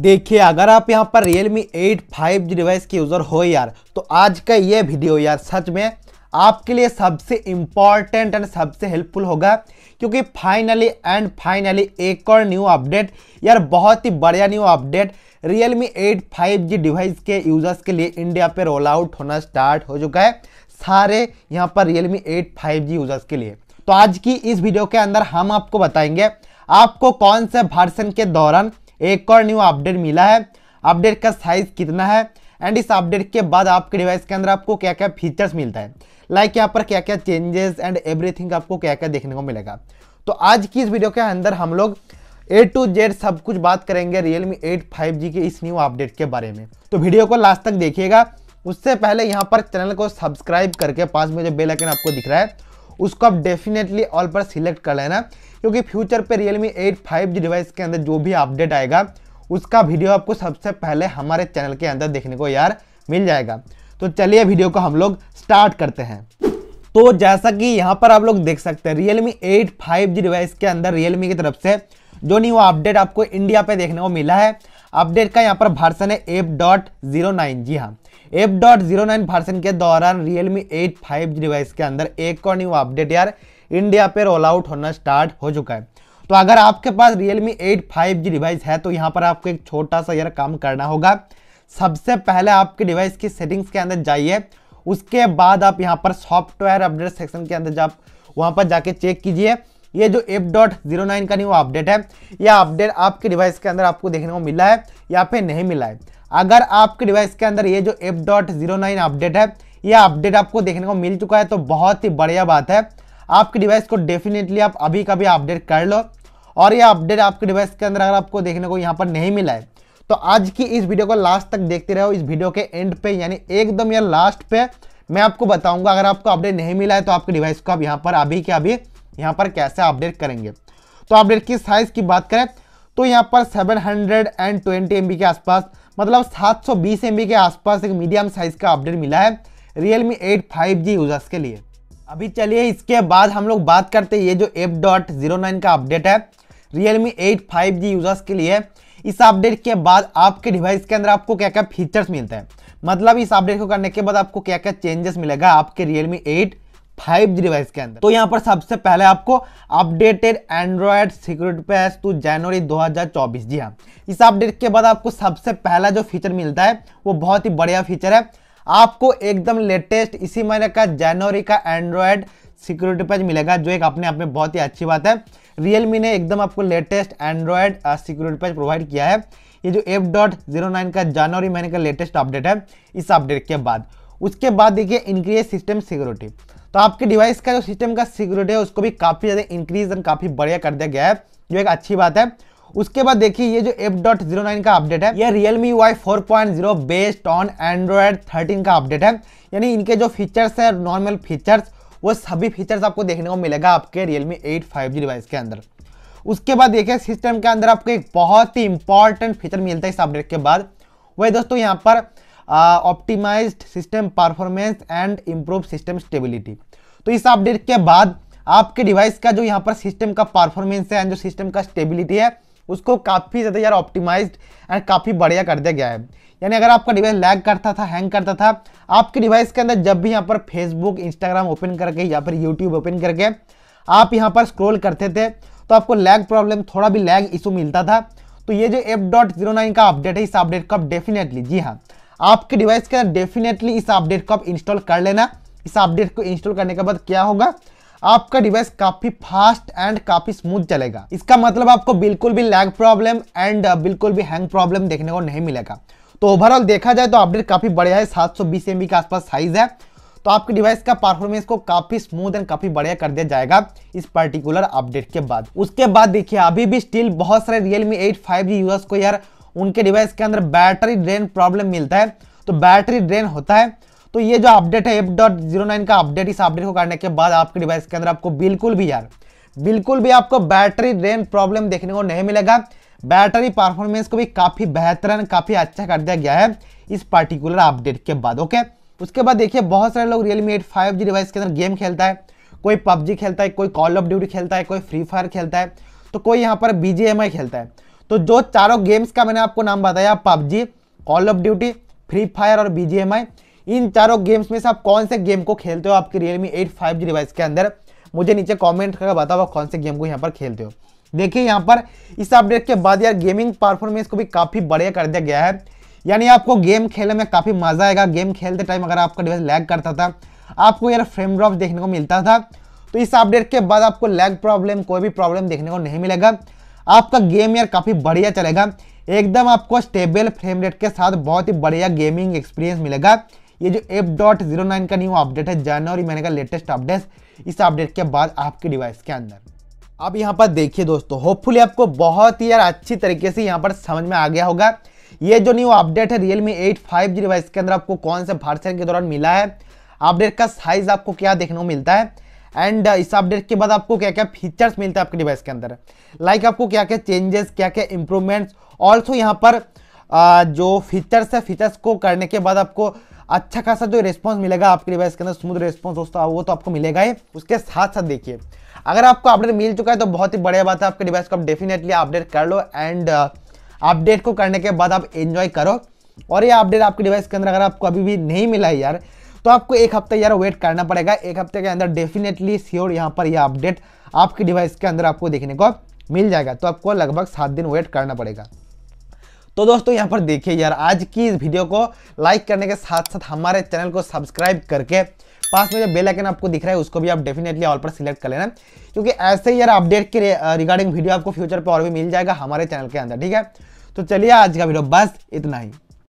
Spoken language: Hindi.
देखिए अगर आप यहाँ पर Realme 8 5G डिवाइस के यूज़र हो यार तो आज का ये वीडियो यार सच में आपके लिए सबसे इम्पॉर्टेंट एंड सबसे हेल्पफुल होगा क्योंकि फाइनली एंड फाइनली एक और न्यू अपडेट यार बहुत ही बढ़िया new update Realme 8 5G device के यूज़र्स के लिए इंडिया पे रोल आउट होना स्टार्ट हो चुका है सारे यहाँ पर Realme 8 5G यूज़र्स के लिए तो आज की इस वीडियो के अंदर हम आपको बताएंगे आपको कौन से वर्सन के दौरान एक और न्यू अपडेट मिला है अपडेट का साइज कितना है एंड इस अपडेट के बाद आपके डिवाइस के अंदर आपको क्या क्या फीचर्स मिलता है लाइक यहाँ पर क्या क्या चेंजेस एंड एवरीथिंग आपको क्या क्या देखने को मिलेगा तो आज की इस वीडियो के अंदर हम लोग ए टू जेड सब कुछ बात करेंगे रियलमी एट फाइव जी के इस न्यू अपडेट के बारे में तो वीडियो को लास्ट तक देखिएगा उससे पहले यहाँ पर चैनल को सब्सक्राइब करके पास में जो बेल आइकन आपको दिख रहा है उसको आप डेफिनेटली ऑल पर सिलेक्ट कर लेना क्योंकि फ्यूचर पे Realme eight five G device के अंदर जो भी अपडेट आएगा उसका वीडियो आपको सबसे पहले हमारे चैनल के अंदर देखने को यार मिल जाएगा तो चलिए वीडियो को हम लोग स्टार्ट करते हैं तो जैसा कि यहाँ पर आप लोग देख सकते हैं मी एट फाइव जी डिवाइस के अंदर रियलमी की तरफ से जो नहीं वो अपडेट आपको इंडिया पे देखने को मिला है अपडेट का यहाँ पर भर्सन है एफ डॉट जीरो नाइन जी हाँ F dot zero nine version के दौरान रियलमी एट फाइव डिवाइस के अंदर एक और न्यू अपडेट यार इंडिया पे रोल आउट होना स्टार्ट हो चुका है तो अगर आपके पास Realme eight five G device है तो यहाँ पर आपको एक छोटा सा यार काम करना होगा सबसे पहले आपके डिवाइस की सेटिंग्स के अंदर जाइए उसके बाद आप यहाँ पर सॉफ्टवेयर अपडेट सेक्शन के अंदर जा वहाँ पर जाके चेक कीजिए ये जो एप डॉट जीरो नाइन का नहीं वो अपडेट है यह अपडेट आपके डिवाइस के अंदर आपको देखने को मिला है या फिर नहीं मिला है अगर आपके डिवाइस के अंदर ये जो F dot zero nine update है यह अपडेट आपको देखने को मिल चुका है तो बहुत ही बढ़िया बात है आपके डिवाइस को डेफिनेटली आप अभी कभी अपडेट कर लो और यह अपडेट आपके डिवाइस के अंदर अगर आपको देखने को यहाँ पर नहीं मिला है तो आज की इस वीडियो को लास्ट तक देखते रहो इस वीडियो के एंड पे यानी एकदम या लास्ट पे मैं आपको बताऊंगा अगर आपको अपडेट नहीं मिला है तो आपके डिवाइस को आप यहाँ पर अभी के अभी यहाँ पर कैसे अपडेट करेंगे तो अपडेट की साइज़ की बात करें तो यहाँ पर 720 बी के आसपास मतलब 720 बी के आसपास एक मीडियम साइज़ का अपडेट मिला है Realme 8 5G यूज़र्स के लिए अभी चलिए इसके बाद हम लोग बात करते हैं ये जो एप डॉट जीरो नाइन का अपडेट है Realme 8 5G यूज़र्स के लिए इस अपडेट के बाद आपके डिवाइस के अंदर आपको क्या क्या फीचर्स मिलते हैं मतलब इस अपडेट को करने के बाद आपको क्या क्या चेंजेस मिलेगा आपके Realme eight five G device के अंदर तो यहाँ पर सबसे पहले आपको updated Android security patch to जनवरी 2024 जी हाँ इस अपडेट के बाद आपको सबसे पहला जो फीचर मिलता है वो बहुत ही बढ़िया फीचर है आपको एकदम लेटेस्ट इसी महीने का जनवरी का एंड्रॉयड सिक्योरिटी पैच मिलेगा जो एक अपने आप में बहुत ही अच्छी बात है रियलमी ने एकदम आपको latest Android security patch provide किया है ये जो एफ डॉट जीरो नाइन का जनवरी महीने का लेटेस्ट अपडेट है इस अपडेट के बाद उसके बाद देखिए इंक्रीज सिस्टम सिक्योरिटी तो आपके डिवाइस का जो सिस्टम का सिक्योरिटी है उसको भी काफ़ी ज़्यादा इंक्रीज एंड काफ़ी बढ़िया कर दिया गया है जो एक अच्छी बात है उसके बाद देखिए ये जो एफ डॉट जीरो नाइन का अपडेट है ये Realme UI 4.0 based on Android 13 का अपडेट है यानी इनके जो फीचर्स है नॉर्मल फीचर्स वो सभी फीचर्स आपको देखने को मिलेगा आपके Realme 8 5G डिवाइस के अंदर उसके बाद देखिए सिस्टम के अंदर आपको एक बहुत ही इंपॉर्टेंट फीचर मिलता है इस अपडेट के बाद वही दोस्तों यहाँ पर optimised system performance and improve system stability तो इस अपडेट के बाद आपके डिवाइस का जो यहाँ पर सिस्टम का परफॉर्मेंस है एंड जो सिस्टम का स्टेबिलिटी है उसको काफ़ी ज़्यादा यार ऑप्टिमाइज एंड काफ़ी बढ़िया कर दिया गया है यानी अगर आपका डिवाइस लैग करता था हैंग करता था आपके डिवाइस के अंदर जब भी यहाँ पर फेसबुक इंस्टाग्राम ओपन करके या फिर यूट्यूब ओपन करके आप यहाँ पर स्क्रोल करते थे तो आपको लैग प्रॉब्लम थोड़ा भी लैग इशू मिलता था तो ये जो एफ डॉट जीरो नाइन का अपडेट है इस अपडेट को आप डेफिनेटली जी हाँ आपके डिवाइस के अंदर डेफिनेटली इस अपडेट को आप इंस्टॉल कर लेना इस अपडेट को इंस्टॉल करने के बाद क्या होगा आपका डिवाइस काफी फास्ट एंड काफी स्मूथ चलेगा इसका मतलब आपको बिल्कुल भी लैग प्रॉब्लम एंड बिल्कुल भी हैंग प्रॉब्लम देखने को नहीं मिलेगा तो ओवरऑल देखा जाए तो अपडेट काफी बढ़िया है सात सौ के आसपास साइज है तो आपके डिवाइस का परफॉर्मेंस को काफी स्मूथ एंड काफी बढ़िया कर दिया जाएगा इस पर्टिकुलर अपडेट के बाद उसके बाद देखिए अभी भी स्टिल बहुत सारे रियलमी एट फाइव यूजर्स को यार उनके डिवाइस के अंदर बैटरी ड्रेन प्रॉब्लम मिलता है तो बैटरी ड्रेन होता है तो ये जो अपडेट है एफ डॉट जीरो नाइन का अपडेट इस अपडेट को करने के बाद आपके डिवाइस के अंदर आपको बिल्कुल भी यार बिल्कुल भी आपको बैटरी ड्रेन प्रॉब्लम देखने को नहीं मिलेगा बैटरी परफॉर्मेंस को भी काफ़ी बेहतर काफ़ी अच्छा कर दिया गया है इस पर्टिकुलर अपडेट के बाद ओके उसके बाद देखिए बहुत सारे लोग Realme eight five G device के अंदर गेम खेलता है कोई पबजी खेलता है कोई कॉल ऑफ ड्यूटी खेलता है कोई फ्री फायर खेलता है तो कोई यहाँ पर बी खेलता है तो जो चारों गेम्स का मैंने आपको नाम बताया PUBG call of duty free fire और बीजीएमआई इन चारों गेम्स में से आप कौन से गेम को खेलते हो आपके Realme eight five G device के अंदर मुझे नीचे कमेंट करके बताओ कौन से गेम को यहाँ पर खेलते हो देखिए यहाँ पर इस अपडेट के बाद यार गेमिंग परफॉर्मेंस को भी काफ़ी बढ़िया कर दिया गया है यानी आपको गेम खेलने में काफ़ी मज़ा आएगा गेम खेलते टाइम अगर आपका डिवाइस लैग करता था आपको यार फ्रेम ड्रॉप देखने को मिलता था तो इस अपडेट के बाद आपको लैग प्रॉब्लम कोई भी प्रॉब्लम देखने को नहीं मिलेगा आपका गेम यार काफ़ी बढ़िया चलेगा एकदम आपको स्टेबल फ्रेम रेट के साथ बहुत ही बढ़िया गेमिंग एक्सपीरियंस मिलेगा ये जो एप डॉट जीरो नाइन का न्यू अपडेट है जनवरी महीने का लेटेस्ट अपडेट इस अपडेट के बाद आपके डिवाइस के अंदर अब यहाँ पर देखिए दोस्तों होपफुली आपको बहुत ही यार अच्छी तरीके से यहाँ पर समझ में आ गया होगा ये जो न्यू अपडेट है Realme eight five G device के अंदर आपको कौन से वर्सन के दौरान मिला है अपडेट का साइज आपको क्या देखने को मिलता है एंड uh, इस अपडेट के बाद आपको क्या क्या फीचर्स मिलते हैं आपके डिवाइस के अंदर लाइक आपको क्या क्या चेंजेस क्या क्या इंप्रूवमेंट्स ऑल्सो यहाँ पर uh, जो फीचर्स है फीचर्स को करने के बाद आपको अच्छा खासा जो रिस्पॉन्स मिलेगा आपके डिवाइस के अंदर स्मूथ होता दोस्तों वो तो आपको मिलेगा ही उसके साथ साथ देखिए अगर आपको अपडेट मिल चुका है तो बहुत ही बढ़िया बात है आपके डिवाइस को आप डेफिनेटली अपडेट कर लो एंड अपडेट uh, को करने के बाद आप एंजॉय करो और ये अपडेट आपके डिवाइस के अंदर अगर आपको अभी भी नहीं मिला है यार तो आपको एक हफ्ता यार वेट करना पड़ेगा एक हफ्ते के अंदर डेफिनेटली श्योर यहाँ पर यह अपडेट आपके डिवाइस के अंदर आपको देखने को मिल जाएगा तो आपको लगभग सात दिन वेट करना पड़ेगा तो दोस्तों यहाँ पर देखिए यार आज की इस वीडियो को लाइक करने के साथ साथ हमारे चैनल को सब्सक्राइब करके पास में जो बेल आइकन आपको दिख रहा है उसको भी आप डेफिनेटली ऑल पर सिलेक्ट कर लेना क्योंकि ऐसे ही यार अपडेट के रिगार्डिंग वीडियो आपको फ्यूचर पर और भी मिल जाएगा हमारे चैनल के अंदर ठीक है तो चलिए आज का वीडियो बस इतना ही